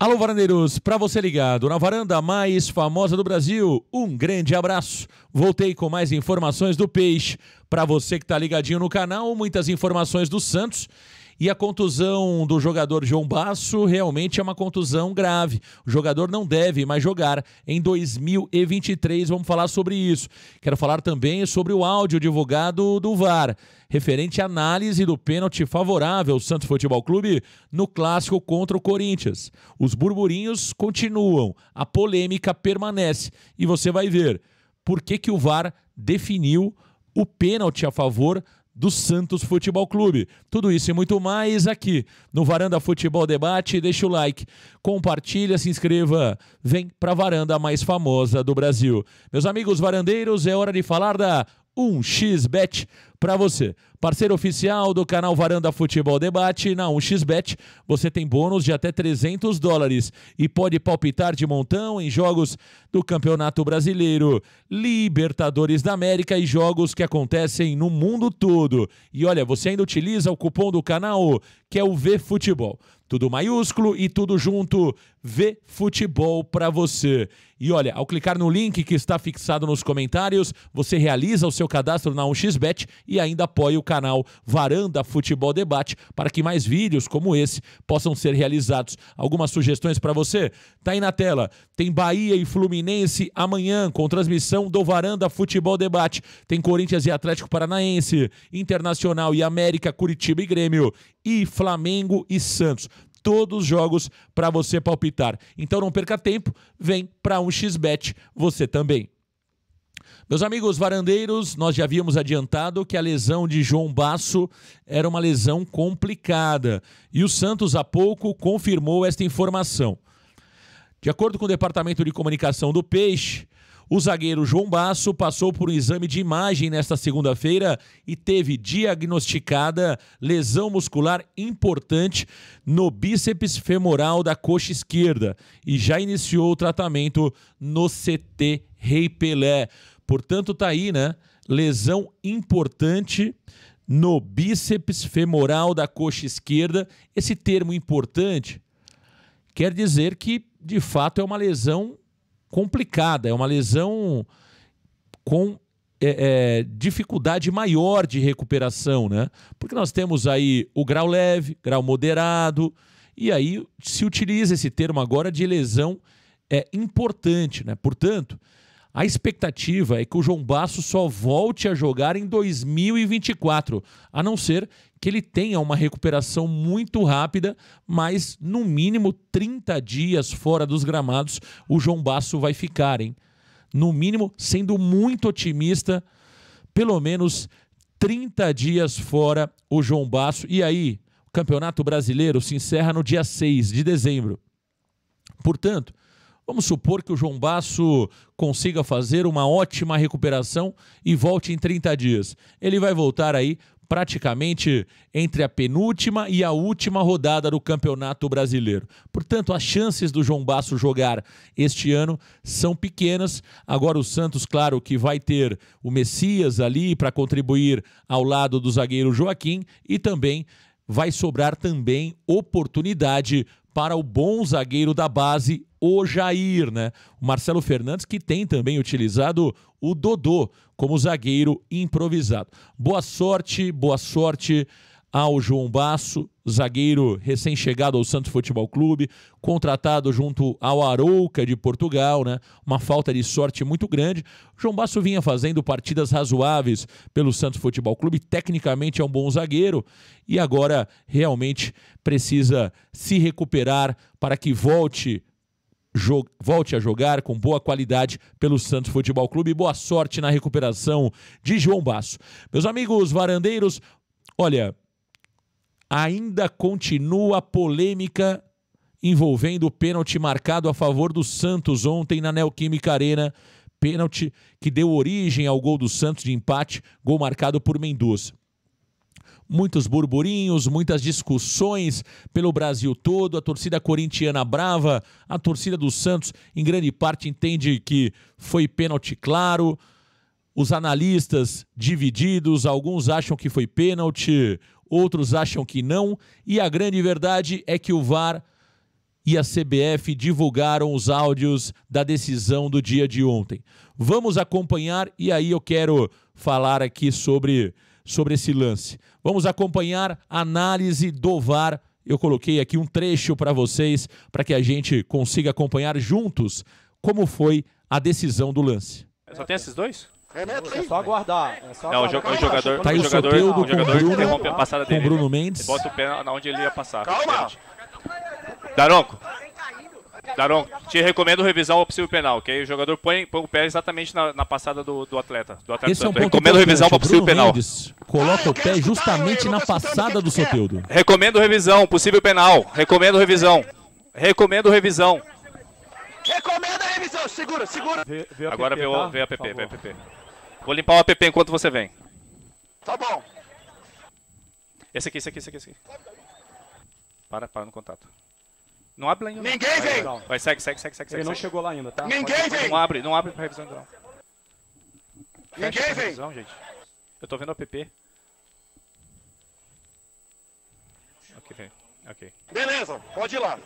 Alô, varandeiros, para você ligado na varanda mais famosa do Brasil, um grande abraço. Voltei com mais informações do Peixe. Para você que está ligadinho no canal, muitas informações do Santos e a contusão do jogador João Basso realmente é uma contusão grave. O jogador não deve mais jogar em 2023. Vamos falar sobre isso. Quero falar também sobre o áudio divulgado do VAR, referente à análise do pênalti favorável ao Santos Futebol Clube no clássico contra o Corinthians. Os burburinhos continuam, a polêmica permanece e você vai ver por que, que o VAR definiu o pênalti a favor do Santos Futebol Clube. Tudo isso e muito mais aqui no Varanda Futebol Debate. Deixa o like, compartilha, se inscreva. Vem para a varanda mais famosa do Brasil. Meus amigos varandeiros, é hora de falar da 1xBet para você. Parceiro oficial do canal Varanda Futebol Debate, na 1xBet você tem bônus de até 300 dólares e pode palpitar de montão em jogos do Campeonato Brasileiro, Libertadores da América e jogos que acontecem no mundo todo. E olha, você ainda utiliza o cupom do canal que é o VFutebol tudo maiúsculo e tudo junto. Vê futebol para você. E olha, ao clicar no link que está fixado nos comentários, você realiza o seu cadastro na 1xBet e ainda apoia o canal Varanda Futebol Debate para que mais vídeos como esse possam ser realizados. Algumas sugestões para você? Tá aí na tela. Tem Bahia e Fluminense amanhã com transmissão do Varanda Futebol Debate. Tem Corinthians e Atlético Paranaense, Internacional e América, Curitiba e Grêmio e Flamengo e Santos todos os jogos para você palpitar. Então não perca tempo, vem para um xbet você também. Meus amigos varandeiros, nós já havíamos adiantado que a lesão de João Basso era uma lesão complicada e o Santos há pouco confirmou esta informação. De acordo com o departamento de comunicação do Peixe, o zagueiro João Basso passou por um exame de imagem nesta segunda-feira e teve diagnosticada lesão muscular importante no bíceps femoral da coxa esquerda e já iniciou o tratamento no CT Rei Pelé. Portanto, tá aí, né? Lesão importante no bíceps femoral da coxa esquerda. Esse termo importante quer dizer que, de fato, é uma lesão complicada, é uma lesão com é, é, dificuldade maior de recuperação, né? Porque nós temos aí o grau leve, grau moderado, e aí se utiliza esse termo agora de lesão é importante, né? Portanto, a expectativa é que o João Basso só volte a jogar em 2024, a não ser que ele tenha uma recuperação muito rápida, mas no mínimo 30 dias fora dos gramados o João Basso vai ficar, hein? No mínimo, sendo muito otimista, pelo menos 30 dias fora o João Basso. E aí, o Campeonato Brasileiro se encerra no dia 6 de dezembro. Portanto, Vamos supor que o João Basso consiga fazer uma ótima recuperação e volte em 30 dias. Ele vai voltar aí praticamente entre a penúltima e a última rodada do Campeonato Brasileiro. Portanto, as chances do João Basso jogar este ano são pequenas. Agora o Santos, claro, que vai ter o Messias ali para contribuir ao lado do zagueiro Joaquim e também vai sobrar também oportunidade para o bom zagueiro da base, o Jair, né? O Marcelo Fernandes, que tem também utilizado o Dodô como zagueiro improvisado. Boa sorte, boa sorte ao João Basso, zagueiro recém-chegado ao Santos Futebol Clube, contratado junto ao Arouca de Portugal, né? Uma falta de sorte muito grande. O João Basso vinha fazendo partidas razoáveis pelo Santos Futebol Clube, tecnicamente é um bom zagueiro e agora realmente precisa se recuperar para que volte volte a jogar com boa qualidade pelo Santos Futebol Clube. Boa sorte na recuperação de João Basso. Meus amigos varandeiros, olha, ainda continua a polêmica envolvendo o pênalti marcado a favor do Santos ontem na Neoquímica Arena. Pênalti que deu origem ao gol do Santos de empate, gol marcado por Mendonça. Muitos burburinhos, muitas discussões pelo Brasil todo, a torcida corintiana brava, a torcida do Santos, em grande parte, entende que foi pênalti claro os analistas divididos, alguns acham que foi pênalti, outros acham que não, e a grande verdade é que o VAR e a CBF divulgaram os áudios da decisão do dia de ontem. Vamos acompanhar e aí eu quero falar aqui sobre, sobre esse lance. Vamos acompanhar a análise do VAR. Eu coloquei aqui um trecho para vocês para que a gente consiga acompanhar juntos como foi a decisão do lance. Só tem esses dois? É, né? é só aguardar. É só não, aguardar. o jogador. Tá o jogador, o jogador Bruno, interrompe a passada com dele. Bruno Mendes. bota o pé na onde ele ia passar. Calma! Daronco. Daronco, te recomendo revisar o possível penal, que aí o jogador põe, põe o pé exatamente na, na passada do, do, atleta. Do atleta Esse é um ponto recomendo revisão para possível penal. Mendes coloca o pé justamente na passada do Soteudo. Recomendo revisão, possível penal. Recomendo revisão. Recomendo revisão. Recomendo a revisão, segura, segura. Vê, vê Agora vê tá? vê a PP, vê a PP. Vou limpar o app enquanto você vem. Tá bom. Esse aqui, esse aqui, esse aqui, esse aqui. Para, para no contato. Não abre lá ainda. Ninguém vem! Vai, vai, segue, segue, segue, segue. Ele segue, não chegou lá ainda, tá? Ninguém Pode... vem! Não abre, não abre pra revisão ainda não. Ninguém vem! Revisão, gente. Eu tô vendo o app. Ok, ok. Beleza, pode ir lá.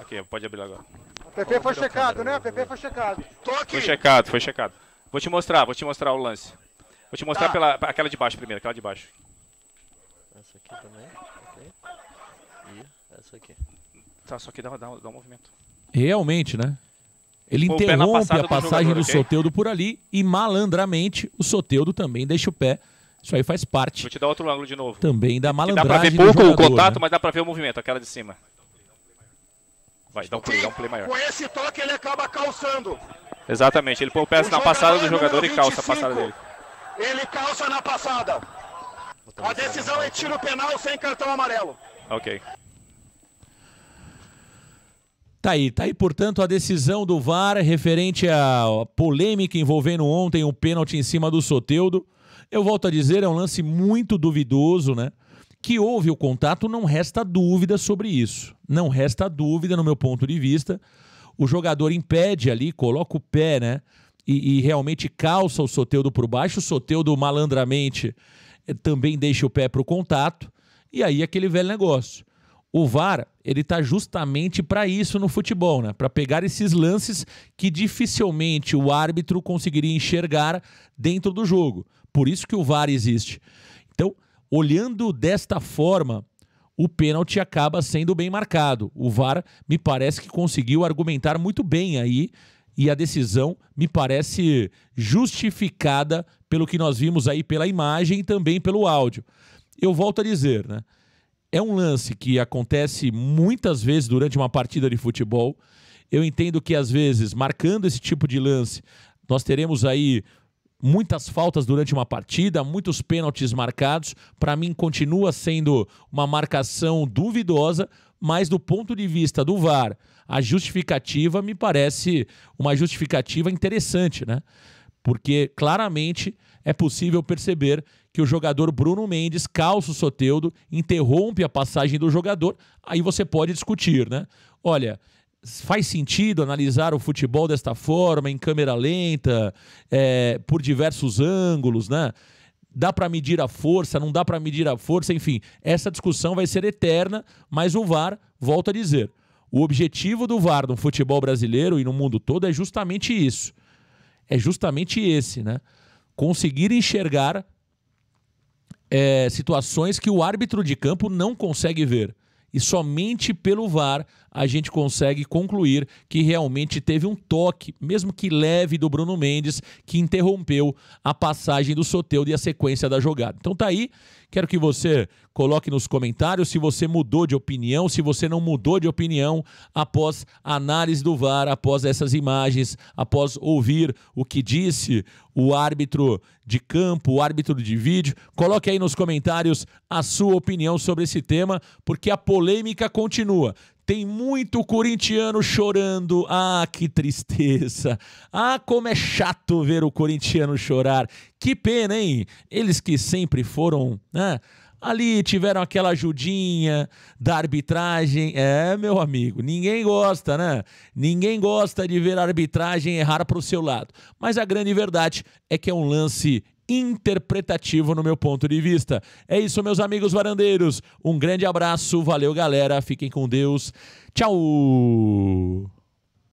Ok, pode abrir agora. O PP foi checado, né? O PP foi checado. Tô aqui. Foi checado, foi checado. Vou te mostrar, vou te mostrar o lance. Vou te mostrar tá. pela, aquela de baixo primeiro, aquela de baixo. Essa aqui também. Okay. E essa aqui. Tá, só que dá, dá, dá um movimento. Realmente, né? Ele interrompe a passagem do, okay? Soteudo por ali e malandramente o Soteudo também deixa o pé. Isso aí faz parte. Vou te dar outro ângulo de novo. Também da malandragem. Que dá pra ver pouco jogador, o contato, né? mas dá pra ver o movimento, aquela de cima. Vai, dá um play, dá um play maior. Com esse toque ele acaba calçando. Exatamente, ele põe o pé na passada do jogador 25, e calça a passada dele. Ele calça na passada. A decisão é tiro penal sem cartão amarelo. Ok. Tá aí, tá aí, portanto, a decisão do VAR referente à polêmica envolvendo ontem o um pênalti em cima do Soteudo. Eu volto a dizer, é um lance muito duvidoso, né? Que houve o contato, não resta dúvida sobre isso. Não resta dúvida, no meu ponto de vista, o jogador impede ali, coloca o pé, né? E, e realmente calça o Soteudo por baixo. O Soteudo malandramente eh, também deixa o pé para o contato. E aí aquele velho negócio. O VAR, ele tá justamente para isso no futebol, né? Para pegar esses lances que dificilmente o árbitro conseguiria enxergar dentro do jogo. Por isso que o VAR existe. Então, olhando desta forma, o pênalti acaba sendo bem marcado. O VAR me parece que conseguiu argumentar muito bem aí e a decisão me parece justificada pelo que nós vimos aí pela imagem e também pelo áudio. Eu volto a dizer, né? É um lance que acontece muitas vezes durante uma partida de futebol. Eu entendo que às vezes, marcando esse tipo de lance, nós teremos aí muitas faltas durante uma partida, muitos pênaltis marcados. Para mim, continua sendo uma marcação duvidosa, mas do ponto de vista do VAR, a justificativa me parece uma justificativa interessante, né? Porque claramente é possível perceber que o jogador Bruno Mendes calça o Soteudo, interrompe a passagem do jogador. Aí você pode discutir, né? Olha, faz sentido analisar o futebol desta forma, em câmera lenta, é, por diversos ângulos, né? Dá para medir a força, não dá para medir a força, enfim, essa discussão vai ser eterna, mas o VAR, volta a dizer, o objetivo do VAR no futebol brasileiro e no mundo todo é justamente isso. É justamente esse, né? Conseguir enxergar é, situações que o árbitro de campo não consegue ver. E somente pelo VAR a gente consegue concluir que realmente teve um toque, mesmo que leve, do Bruno Mendes, que interrompeu a passagem do Soteudo e a sequência da jogada. Então tá aí, quero que você coloque nos comentários se você mudou de opinião, se você não mudou de opinião após a análise do VAR, após essas imagens, após ouvir o que disse o árbitro de campo, o árbitro de vídeo. Coloque aí nos comentários a sua opinião sobre esse tema, porque a polêmica continua. Tem muito corintiano chorando. Ah, que tristeza. Ah, como é chato ver o corintiano chorar. Que pena, hein? Eles que sempre foram, né? Ali tiveram aquela ajudinha da arbitragem. É, meu amigo, ninguém gosta, né? Ninguém gosta de ver a arbitragem errar para o seu lado. Mas a grande verdade é que é um lance interpretativo no meu ponto de vista. É isso, meus amigos varandeiros. Um grande abraço, valeu, galera. Fiquem com Deus. Tchau!